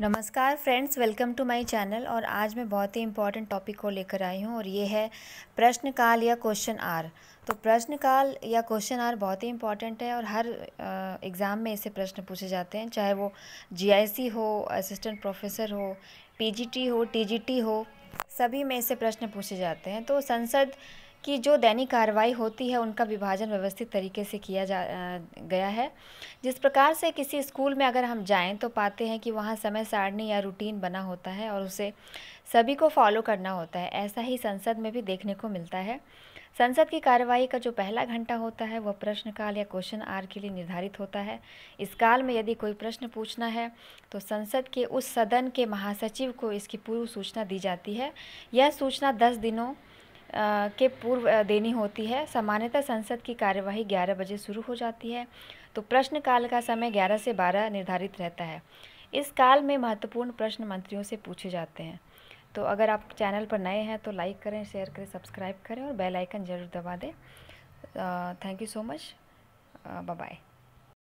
नमस्कार friends welcome to my channel और आज मैं बहुत ही इम्पॉर्टेंट टॉपिक को लेकर आई हूँ और ये है प्रश्नकाल या क्वेश्चन आर तो प्रश्नकाल या क्वेश्चन आर बहुत ही इम्पॉर्टेंट है और हर एग्ज़ाम में ऐसे प्रश्न पूछे जाते हैं चाहे वो जीआईसी हो असिस्टेंट प्रोफेसर हो पीजीटी हो टीजीटी हो सभी में ऐसे प्रश्न पूछे जाते हैं तो संसद कि जो दैनिक कार्रवाई होती है उनका विभाजन व्यवस्थित तरीके से किया जा गया है जिस प्रकार से किसी स्कूल में अगर हम जाएं तो पाते हैं कि वहाँ समय सारणी या रूटीन बना होता है और उसे सभी को फॉलो करना होता है ऐसा ही संसद में भी देखने को मिलता है संसद की कार्यवाही का जो पहला घंटा होता है वह प्रश्नकाल या क्वेश्चन आर के लिए निर्धारित होता है इस काल में यदि कोई प्रश्न पूछना है तो संसद के उस सदन के महासचिव को इसकी पूर्व सूचना दी जाती है यह सूचना दस दिनों के पूर्व देनी होती है सामान्यतः संसद की कार्यवाही 11 बजे शुरू हो जाती है तो प्रश्नकाल का समय 11 से 12 निर्धारित रहता है इस काल में महत्वपूर्ण प्रश्न मंत्रियों से पूछे जाते हैं तो अगर आप चैनल पर नए हैं तो लाइक करें शेयर करें सब्सक्राइब करें और बेल आइकन ज़रूर दबा दें thank you so much bye bye